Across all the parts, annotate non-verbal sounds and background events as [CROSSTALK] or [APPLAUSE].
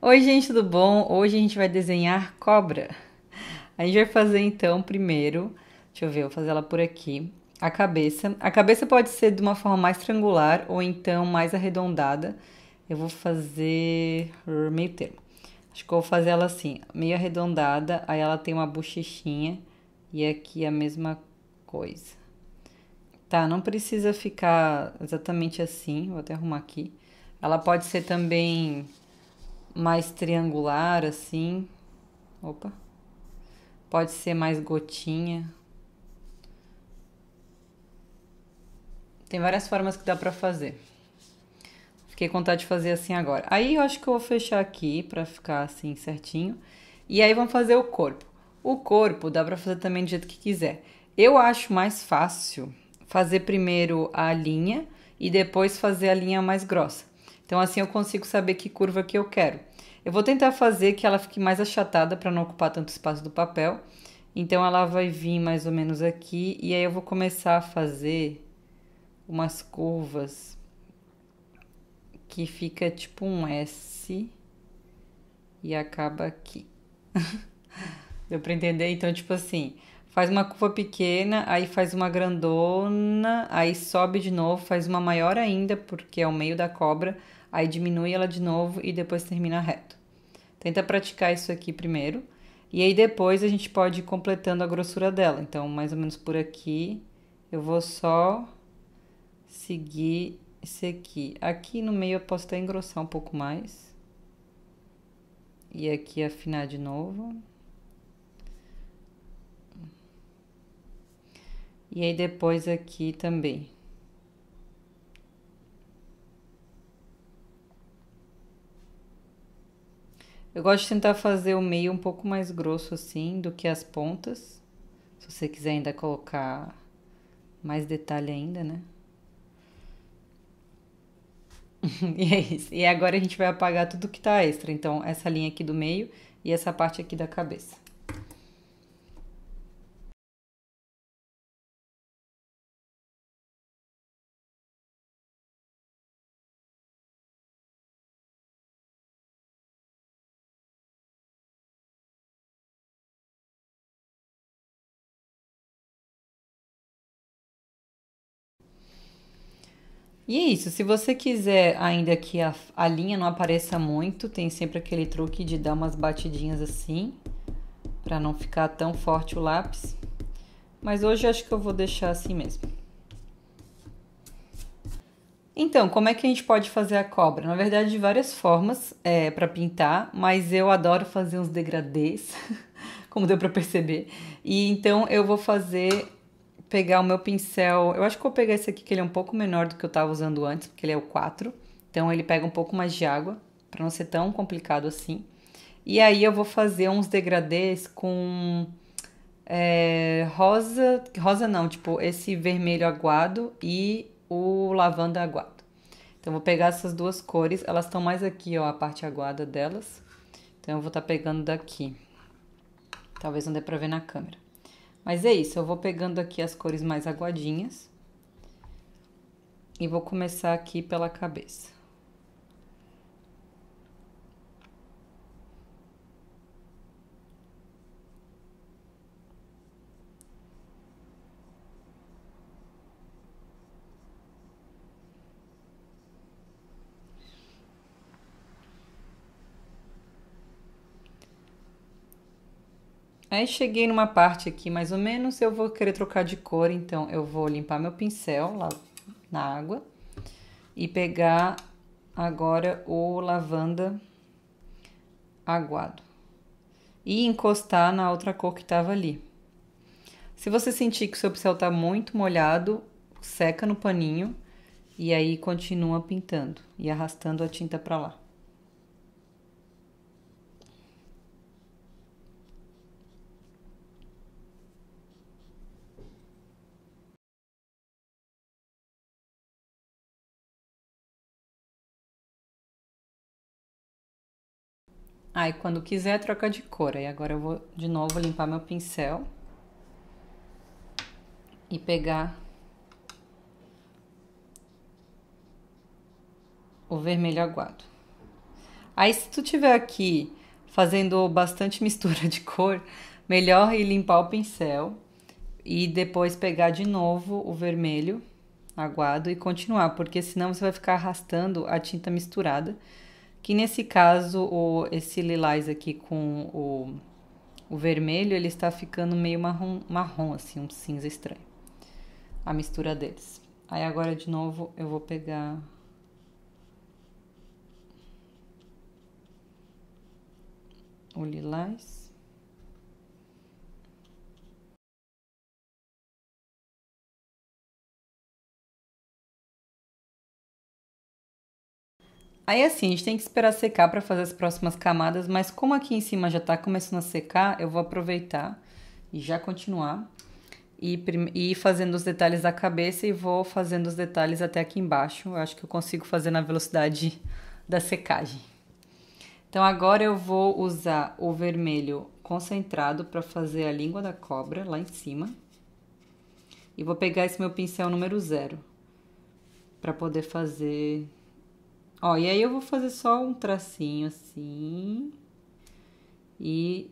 Oi, gente, tudo bom? Hoje a gente vai desenhar cobra. A gente vai fazer então primeiro, deixa eu ver, eu vou fazer ela por aqui, a cabeça. A cabeça pode ser de uma forma mais triangular ou então mais arredondada. Eu vou fazer meio termo. Acho que eu vou fazer ela assim, meio arredondada, aí ela tem uma bochechinha e aqui a mesma coisa. Tá, não precisa ficar exatamente assim, vou até arrumar aqui. Ela pode ser também mais triangular assim. Opa. Pode ser mais gotinha. Tem várias formas que dá pra fazer. Fiquei com vontade de fazer assim agora. Aí eu acho que eu vou fechar aqui pra ficar assim certinho. E aí vamos fazer o corpo. O corpo dá pra fazer também do jeito que quiser. Eu acho mais fácil fazer primeiro a linha e depois fazer a linha mais grossa. Então assim eu consigo saber que curva que eu quero. Eu vou tentar fazer que ela fique mais achatada para não ocupar tanto espaço do papel. Então ela vai vir mais ou menos aqui e aí eu vou começar a fazer umas curvas que fica tipo um S e acaba aqui. [LAUGHS] Deu para entender? Então tipo assim, faz uma curva pequena, aí faz uma grandona, aí sobe de novo, faz uma maior ainda porque é o meio da cobra, aí diminui ela de novo e depois termina reto. Tenta praticar isso aqui primeiro. E aí depois a gente pode ir completando a grossura dela. Então, mais ou menos por aqui, eu vou só seguir esse aqui. Aqui no meio eu posso até engrossar um pouco mais. E aqui afinar de novo. E aí depois aqui também. Eu gosto de tentar fazer o meio um pouco mais grosso assim do que as pontas. Se você quiser ainda colocar mais detalhe ainda, né? [LAUGHS] e é isso. E agora a gente vai apagar tudo que tá extra. Então, essa linha aqui do meio e essa parte aqui da cabeça. E é isso, se você quiser ainda que a, a linha não apareça muito, tem sempre aquele truque de dar umas batidinhas assim, para não ficar tão forte o lápis. Mas hoje acho que eu vou deixar assim mesmo. Então, como é que a gente pode fazer a cobra? Na verdade, de várias formas é, para pintar, mas eu adoro fazer uns degradês, [LAUGHS] como deu para perceber. E então eu vou fazer pegar o meu pincel. Eu acho que vou pegar esse aqui, que ele é um pouco menor do que eu estava usando antes, porque ele é o 4. Então ele pega um pouco mais de água, para não ser tão complicado assim. E aí eu vou fazer uns degradês com é, rosa, rosa não, tipo esse vermelho aguado e o lavanda aguado. Então vou pegar essas duas cores, elas estão mais aqui, ó, a parte aguada delas. Então eu vou estar tá pegando daqui. Talvez não dê para ver na câmera. Mas é isso, eu vou pegando aqui as cores mais aguadinhas e vou começar aqui pela cabeça. Aí cheguei numa parte aqui, mais ou menos, eu vou querer trocar de cor, então eu vou limpar meu pincel lá na água e pegar agora o lavanda aguado e encostar na outra cor que estava ali. Se você sentir que o seu pincel está muito molhado, seca no paninho e aí continua pintando e arrastando a tinta para lá. Aí, quando quiser, troca de cor. Aí, agora eu vou de novo limpar meu pincel. E pegar o vermelho aguado. Aí, se tu tiver aqui fazendo bastante [LAUGHS] mistura de cor, melhor ir limpar o pincel e depois pegar de novo o vermelho aguado e continuar, porque senão você vai ficar arrastando a tinta misturada que nesse caso, o, esse lilás aqui com o, o vermelho, ele está ficando meio marrom, marrom, assim, um cinza estranho. A mistura deles. Aí agora de novo eu vou pegar o lilás. Aí assim, a gente tem que esperar secar para fazer as próximas camadas, mas como aqui em cima já está começando a secar, eu vou aproveitar e já continuar e, e ir fazendo os detalhes da cabeça e vou fazendo os detalhes até aqui embaixo. Eu acho que eu consigo fazer na velocidade [LAUGHS] da secagem. Então agora eu vou usar o vermelho concentrado para fazer a língua da cobra lá em cima. E vou pegar esse meu pincel número zero para poder fazer Ó, e aí eu vou fazer só um tracinho assim. E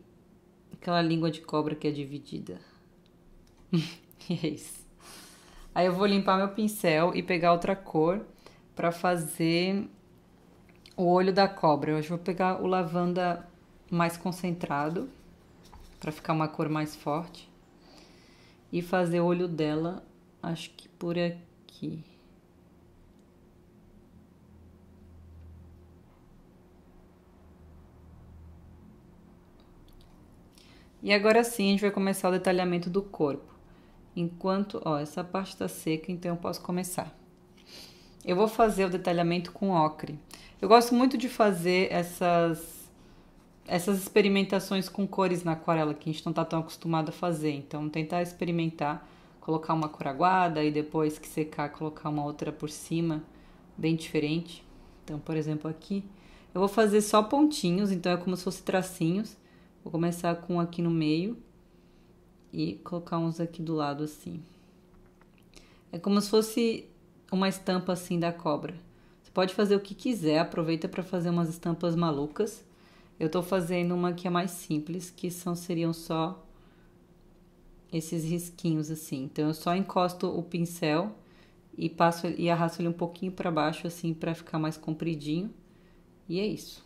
aquela língua de cobra que é dividida. [LAUGHS] e é isso. Aí eu vou limpar meu pincel e pegar outra cor para fazer o olho da cobra. Hoje vou pegar o lavanda mais concentrado para ficar uma cor mais forte e fazer o olho dela, acho que por aqui. E agora sim a gente vai começar o detalhamento do corpo. Enquanto, ó, essa parte está seca, então eu posso começar. Eu vou fazer o detalhamento com ocre. Eu gosto muito de fazer essas essas experimentações com cores na aquarela que a gente não está tão acostumado a fazer. Então, tentar experimentar, colocar uma cor aguada e depois que secar, colocar uma outra por cima, bem diferente. Então, por exemplo, aqui eu vou fazer só pontinhos, então é como se fosse tracinhos Vou começar com um aqui no meio e colocar uns aqui do lado assim. É como se fosse uma estampa assim da cobra. Você pode fazer o que quiser, aproveita para fazer umas estampas malucas. Eu estou fazendo uma que é mais simples, que são seriam só esses risquinhos assim. Então eu só encosto o pincel e passo e arrasto ele um pouquinho para baixo assim para ficar mais compridinho. E é isso.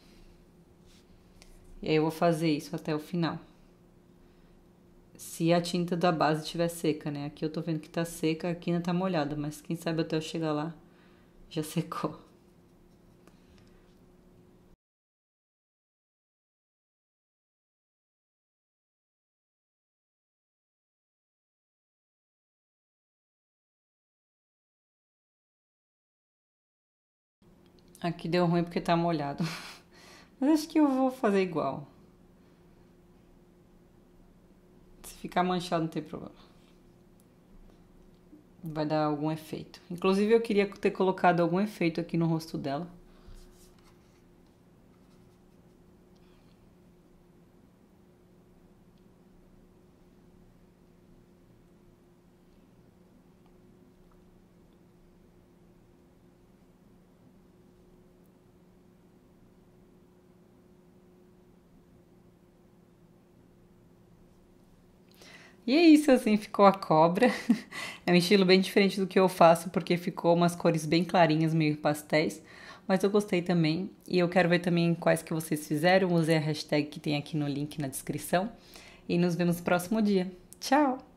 E aí eu vou fazer isso até o final. Se a tinta da base estiver seca, né? Aqui eu tô vendo que tá seca, aqui ainda tá molhada, mas quem sabe até eu chegar lá já secou. Aqui deu ruim porque tá molhado. [LAUGHS] Mas acho que eu vou fazer igual. Se ficar manchado, não tem problema. Vai dar algum efeito. Inclusive, eu queria ter colocado algum efeito aqui no rosto dela. E é isso, assim ficou a cobra. [LAUGHS] É um estilo bem diferente do que eu faço, porque ficou umas cores bem clarinhas, meio pastéis. Mas eu gostei também. E eu quero ver também quais que vocês fizeram. Usei a hashtag que tem aqui no link na descrição. E nos vemos no próximo dia. Tchau!